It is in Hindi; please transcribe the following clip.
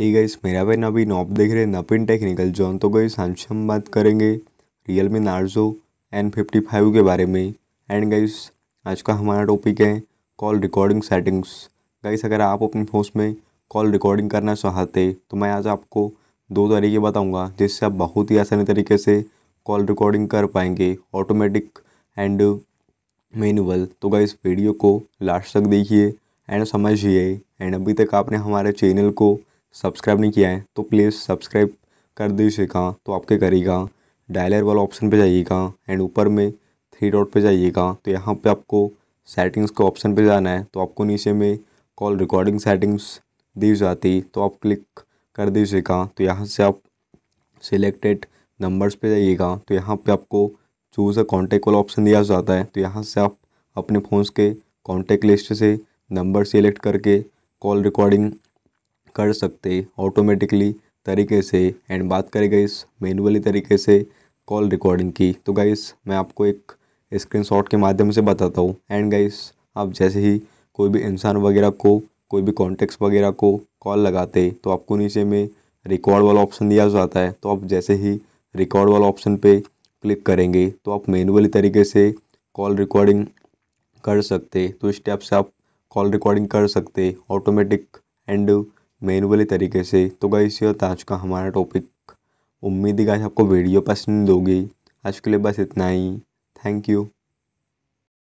ही गाइस मेरा भाई नवीन नॉप देख रहे हैं नपिन टेक्निकल जॉन तो गाइस आज हम बात करेंगे Realme Narzo N fifty five के बारे में एंड गाइस आज का हमारा टॉपिक है कॉल रिकॉर्डिंग सेटिंग्स गाइस अगर आप अपने फ़ोन में कॉल रिकॉर्डिंग करना चाहते तो मैं आज आपको दो तरीके बताऊँगा जिससे आप बहुत ही आसानी तरीके से कॉल रिकॉर्डिंग कर पाएंगे ऑटोमेटिक एंड मैनुअल तो गाइस वीडियो को लास्ट तक देखिए एंड समझिए एंड अभी तक आपने हमारे चैनल को सब्सक्राइब नहीं किया है तो प्लीज़ सब्सक्राइब कर दीजिएगा तो आपके करेगा डायलर वाला ऑप्शन पे जाइएगा एंड ऊपर में थ्री डॉट पे जाइएगा तो यहाँ पे आपको सेटिंग्स के ऑप्शन पे जाना है तो आपको नीचे में कॉल रिकॉर्डिंग सेटिंग्स दी जाती तो आप क्लिक कर दीजिएगा तो यहाँ से आप सिलेक्टेड नंबर्स पे जाइएगा तो यहाँ पे आपको चूज़ अ कॉन्टेक्ट वाला ऑप्शन दिया जाता है तो यहाँ से आप अपने फोन के कॉन्टेक्ट लिस्ट से नंबर सेलेक्ट करके कॉल रिकॉर्डिंग कर सकते ऑटोमेटिकली तरीके से एंड बात करें गाइस मैनुअली तरीके से कॉल रिकॉर्डिंग की तो गाइस मैं आपको एक स्क्रीनशॉट के माध्यम से बताता हूँ एंड गाइस आप जैसे ही कोई भी इंसान वगैरह को कोई भी कॉन्टेक्ट वगैरह को कॉल लगाते तो आपको नीचे में रिकॉर्ड वाला ऑप्शन दिया जाता है तो आप जैसे ही रिकॉर्ड वाला ऑप्शन पे क्लिक करेंगे तो आप मैनुअली तरीके से कॉल रिकॉर्डिंग कर सकते तो इस टैप से आप कॉल रिकॉर्डिंग कर सकते ऑटोमेटिक एंड मैनुअली तरीके से तो गाइस ये होता आज का हमारा टॉपिक उम्मीद है गाइस आपको वीडियो पसंद होगी आज के लिए बस इतना ही थैंक यू